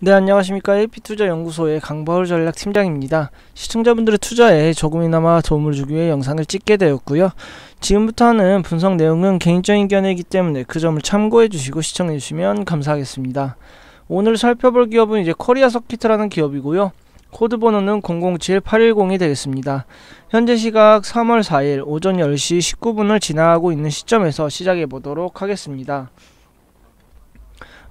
네 안녕하십니까 AP투자연구소의 강바울 전략팀장입니다. 시청자분들의 투자에 조금이나마 도움을 주기 위해 영상을 찍게 되었고요. 지금부터는 분석 내용은 개인적인 견해이기 때문에 그 점을 참고해 주시고 시청해 주시면 감사하겠습니다. 오늘 살펴볼 기업은 이제 코리아 서킷트라는 기업이고요. 코드 번호는 007810이 되겠습니다. 현재 시각 3월 4일 오전 10시 19분을 지나고 있는 시점에서 시작해 보도록 하겠습니다.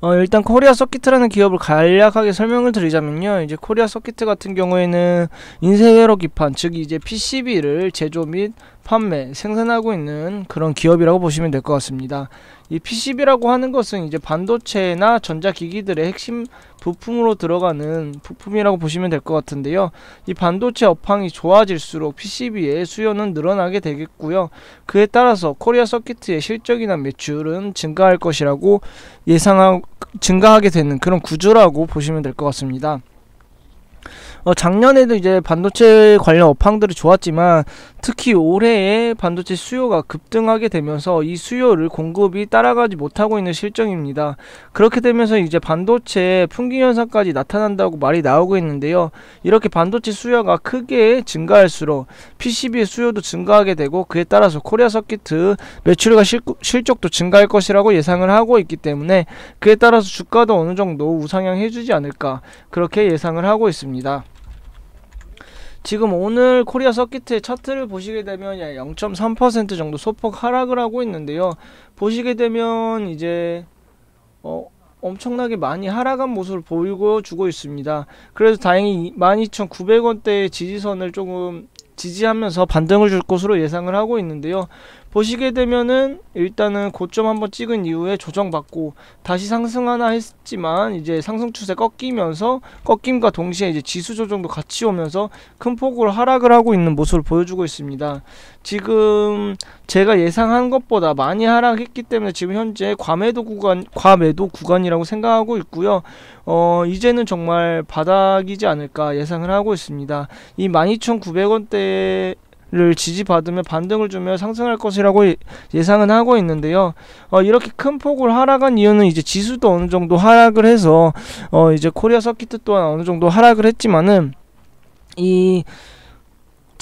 어, 일단 코리아 서킷이라는 기업을 간략하게 설명을 드리자면요. 이제 코리아 서킷 같은 경우에는 인쇄회로 기판, 즉 이제 PCB를 제조 및 판매, 생산하고 있는 그런 기업이라고 보시면 될 것 같습니다. 이 PCB라고 하는 것은 이제 반도체나 전자기기들의 핵심 부품으로 들어가는 부품이라고 보시면 될 것 같은데요. 이 반도체 업황이 좋아질수록 PCB의 수요는 늘어나게 되겠고요. 그에 따라서 코리아 서킷의 실적이나 매출은 증가할 것이라고 예상하 증가하게 되는 그런 구조라고 보시면 될 것 같습니다. 어, 작년에도 이제 반도체 관련 업황들이 좋았지만 특히 올해에 반도체 수요가 급등하게 되면서 이 수요를 공급이 따라가지 못하고 있는 실정입니다. 그렇게 되면서 이제 반도체 풍기 현상까지 나타난다고 말이 나오고 있는데요. 이렇게 반도체 수요가 크게 증가할수록 p c b 수요도 증가하게 되고 그에 따라서 코리아 서키트 매출과 실, 실적도 증가할 것이라고 예상을 하고 있기 때문에 그에 따라서 주가도 어느 정도 우상향 해주지 않을까 그렇게 예상을 하고 있습니다. 지금 오늘 코리아 서킷의 차트를 보시게 되면 0.3% 정도 소폭 하락을 하고 있는데요. 보시게 되면 이제 어, 엄청나게 많이 하락한 모습을 보이고 주고 있습니다. 그래서 다행히 12,900원대의 지지선을 조금 지지하면서 반등을 줄 것으로 예상을 하고 있는데요. 보시게 되면은 일단은 고점 한번 찍은 이후에 조정받고 다시 상승하나 했지만 이제 상승 추세 꺾이면서 꺾임과 동시에 이제 지수 조정도 같이 오면서 큰 폭으로 하락을 하고 있는 모습을 보여주고 있습니다. 지금 제가 예상한 것보다 많이 하락했기 때문에 지금 현재 과매도 구간 과매도 구간이라고 생각하고 있고요. 어 이제는 정말 바닥이지 않을까 예상을 하고 있습니다. 이1 2 9 0 0원대 를 지지받으며 반등을 주며 상승할 것이라고 예, 예상은 하고 있는데요. 어, 이렇게 큰폭으 하락한 이유는 이제 지수도 어느 정도 하락을 해서 어, 이제 코리아 서킷 또한 어느 정도 하락을 했지만은 이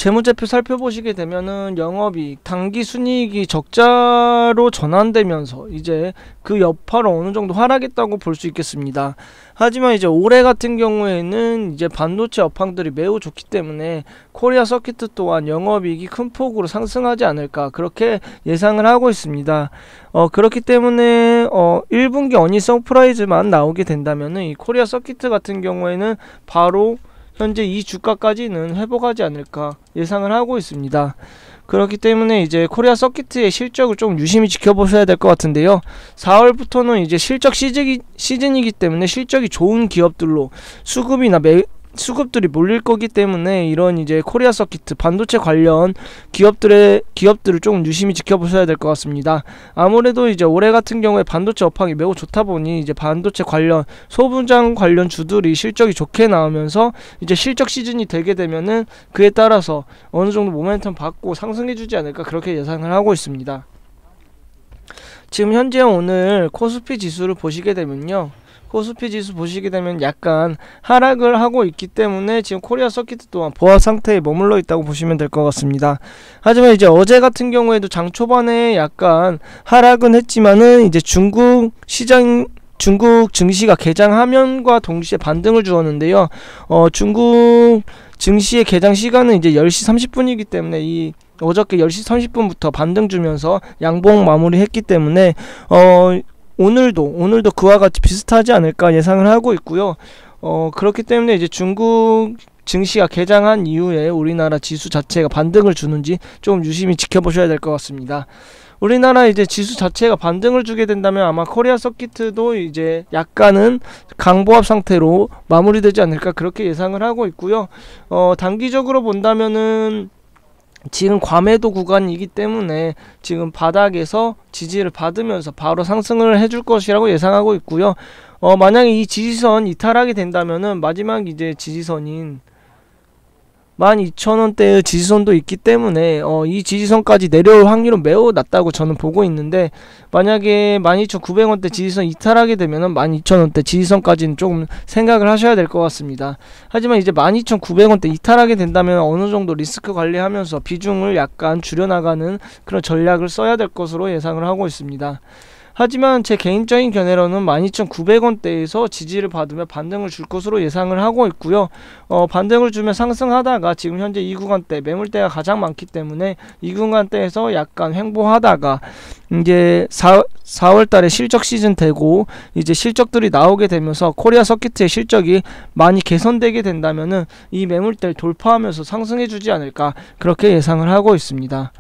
재무제표 살펴보시게 되면은 영업이익, 단기 순이익이 적자로 전환되면서 이제 그 여파로 어느 정도 하락했다고 볼 수 있겠습니다. 하지만 이제 올해 같은 경우에는 이제 반도체 업황들이 매우 좋기 때문에 코리아 서킷 또한 영업이익이 큰 폭으로 상승하지 않을까 그렇게 예상을 하고 있습니다. 어, 그렇기 때문에 어, 1분기 어니 서프라이즈만 나오게 된다면은 이 코리아 서킷 같은 경우에는 바로 현재 이 주가까지는 회복하지 않을까 예상을 하고 있습니다. 그렇기 때문에 이제 코리아 서킷의 실적을 좀 유심히 지켜보셔야 될 것 같은데요. 4월부터는 이제 실적 시즌이, 기 때문에 실적이 좋은 기업들로 수급이나 매, 수급들이 몰릴 거기 때문에 이런 이제 코리아 서키트 반도체 관련 기업들의 기업들을 조금 유심히 지켜보셔야 될 것 같습니다. 아무래도 이제 올해 같은 경우에 반도체 업황이 매우 좋다 보니 이제 반도체 관련 소분장 관련 주들이 실적이 좋게 나오면서 이제 실적 시즌이 되게 되면은 그에 따라서 어느 정도 모멘텀 받고 상승해 주지 않을까 그렇게 예상을 하고 있습니다. 지금 현재 오늘 코스피 지수를 보시게 되면요. 코스피 지수 보시게 되면 약간 하락을 하고 있기 때문에 지금 코리아 서킷 또한 보아 상태에 머물러 있다고 보시면 될 것 같습니다. 하지만 이제 어제 같은 경우에도 장 초반에 약간 하락은 했지만은 이제 중국 시장 중국 증시가 개장하면과 동시에 반등을 주었는데요. 어, 중국 증시의 개장 시간은 이제 10시 30분이기 때문에 이 어저께 10시 30분부터 반등 주면서 양봉 마무리했기 때문에 어 오늘도 오늘도 그와 같이 비슷하지 않을까 예상을 하고 있고요. 어, 그렇기 때문에 이제 중국 증시가 개장한 이후에 우리나라 지수 자체가 반등을 주는지 좀 유심히 지켜보셔야 될 것 같습니다. 우리나라 이제 지수 자체가 반등을 주게 된다면 아마 코리아 서킷도 이제 약간은 강보합 상태로 마무리되지 않을까 그렇게 예상을 하고 있고요. 어, 단기적으로 본다면은 지금 과매도 구간이기 때문에 지금 바닥에서 지지를 받으면서 바로 상승을 해줄 것이라고 예상하고 있고요. 어, 만약에 이 지지선 이탈하게 된다면은 마지막 이제 지지선인 12,000원대의 지지선도 있기 때문에 어, 이 지지선까지 내려올 확률은 매우 낮다고 저는 보고 있는데 만약에 12,900원대 지지선 이탈하게 되면 12,000원대 지지선까지는 조금 생각을 하셔야 될 것 같습니다. 하지만 이제 12,900원대 이탈하게 된다면 어느 정도 리스크 관리하면서 비중을 약간 줄여나가는 그런 전략을 써야 될 것으로 예상을 하고 있습니다. 하지만 제 개인적인 견해로는 12,900원대에서 지지를 받으며 반등을 줄 것으로 예상을 하고 있고요. 어, 반등을 주면 상승하다가 지금 현재 이 구간대 매물대가 가장 많기 때문에 이 구간대에서 약간 횡보하다가 이제 4, 4월 달에 실적 시즌 되고 이제 실적들이 나오게 되면서 코리아 서킷의 실적이 많이 개선되게 된다면은 이 매물대를 돌파하면서 상승해 주지 않을까 그렇게 예상을 하고 있습니다.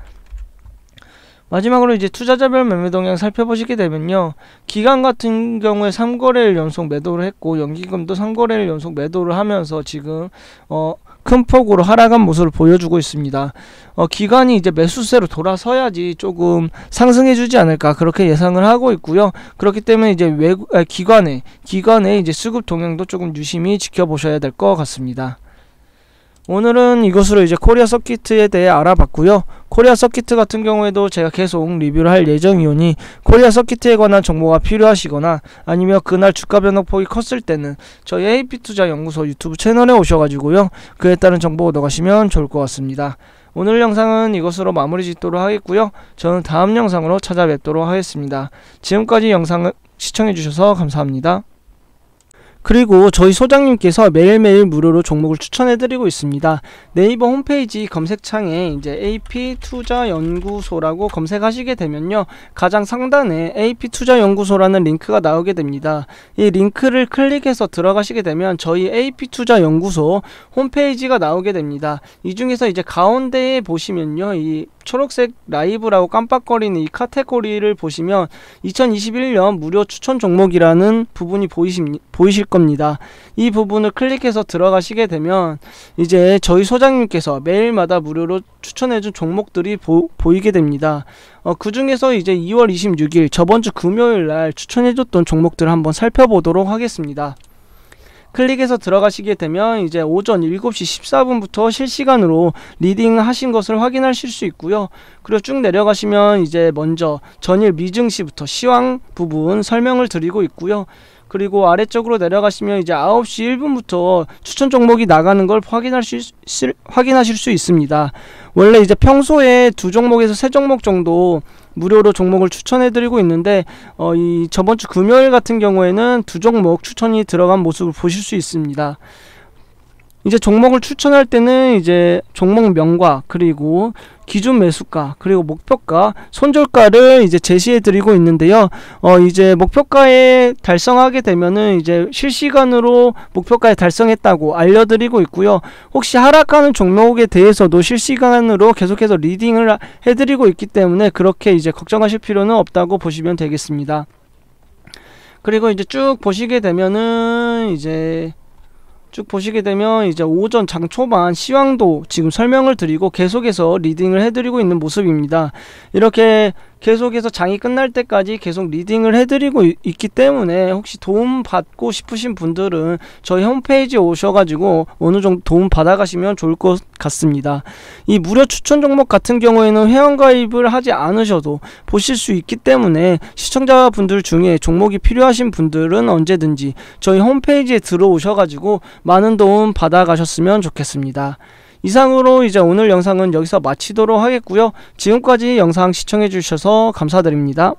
마지막으로 이제 투자자별 매매 동향 살펴보시게 되면요. 기간 같은 경우에 3거래일 연속 매도를 했고 연기금도 3거래일 연속 매도를 하면서 지금 어, 큰 폭으로 하락한 모습을 보여주고 있습니다. 어, 기간이 이제 매수세로 돌아서야지 조금 상승해주지 않을까 그렇게 예상을 하고 있고요. 그렇기 때문에 이제 외 아, 기관에 기관에 이제 수급 동향도 조금 유심히 지켜보셔야 될 것 같습니다. 오늘은 이것으로 이제 코리아 서킷에 대해 알아봤고요. 코리아 서킷 같은 경우에도 제가 계속 리뷰를 할 예정이오니 코리아 서킷에 관한 정보가 필요하시거나 아니면 그날 주가 변동폭이 컸을 때는 저희 AP투자연구소 유튜브 채널에 오셔가지고요. 그에 따른 정보 얻어가시면 좋을 것 같습니다. 오늘 영상은 이것으로 마무리 짓도록 하겠고요. 저는 다음 영상으로 찾아뵙도록 하겠습니다. 지금까지 영상 을 시청해주셔서 감사합니다. 그리고 저희 소장님께서 매일매일 무료로 종목을 추천해드리고 있습니다. 네이버 홈페이지 검색창에 이제 AP 투자 연구소라고 검색하시게 되면요. 가장 상단에 AP 투자 연구소라는 링크가 나오게 됩니다. 이 링크를 클릭해서 들어가시게 되면 저희 AP 투자 연구소 홈페이지가 나오게 됩니다. 이 중에서 이제 가운데에 보시면요. 이 초록색 라이브라고 깜빡거리는 이 카테고리를 보시면 2021년 무료 추천 종목이라는 부분이 보이십, 보이실 겁니다. 이 부분을 클릭해서 들어가시게 되면 이제 저희 소장님께서 매일마다 무료로 추천해준 종목들이 보, 이게 됩니다. 어, 그 중에서 이제 2월 26일 저번 주 금요일 날 추천해줬던 종목들을 한번 살펴보도록 하겠습니다. 클릭해서 들어가시게 되면 이제 오전 7시 14분부터 실시간으로 리딩 하신 것을 확인하실 수 있고요. 그리고 쭉 내려가시면 이제 먼저 전일 미증시부터 시황 부분 설명을 드리고 있고요. 그리고 아래쪽으로 내려가시면 이제 9시 1분부터 추천 종목이 나가는 걸 확인하실, 실, 확인하실 수 있습니다. 원래 이제 평소에 두 종목에서 세 종목 정도 무료로 종목을 추천해드리고 있는데 어, 이 저번 주 금요일 같은 경우에는 두 종목 추천이 들어간 모습을 보실 수 있습니다. 이제 종목을 추천할 때는 이제 종목명과 그리고 기준 매수가 그리고 목표가 손절가를 이제 제시해 드리고 있는데요 어 이제 목표가에 달성하게 되면은 이제 실시간으로 목표가에 달성했다고 알려드리고 있고요 혹시 하락하는 종목에 대해서도 실시간으로 계속해서 리딩을 해드리고 있기 때문에 그렇게 이제 걱정하실 필요는 없다고 보시면 되겠습니다 그리고 이제 쭉 보시게 되면은 이제 쭉 보시게 되면 이제 오전 장 초반 시황도 지금 설명을 드리고 계속해서 리딩을 해드리고 있는 모습입니다. 이렇게 계속해서 장이 끝날 때까지 계속 리딩을 해드리고 있기 때문에 혹시 도움 받고 싶으신 분들은 저희 홈페이지에 오셔가지고 어느 정도 도움 받아가시면 좋을 것 같습니다. 이 무료 추천 종목 같은 경우에는 회원가입을 하지 않으셔도 보실 수 있기 때문에 시청자분들 중에 종목이 필요하신 분들은 언제든지 저희 홈페이지에 들어오셔가지고 많은 도움 받아가셨으면 좋겠습니다. 이상으로 이제 오늘 영상은 여기서 마치도록 하겠고요. 지금까지 영상 시청해 주셔서 감사드립니다.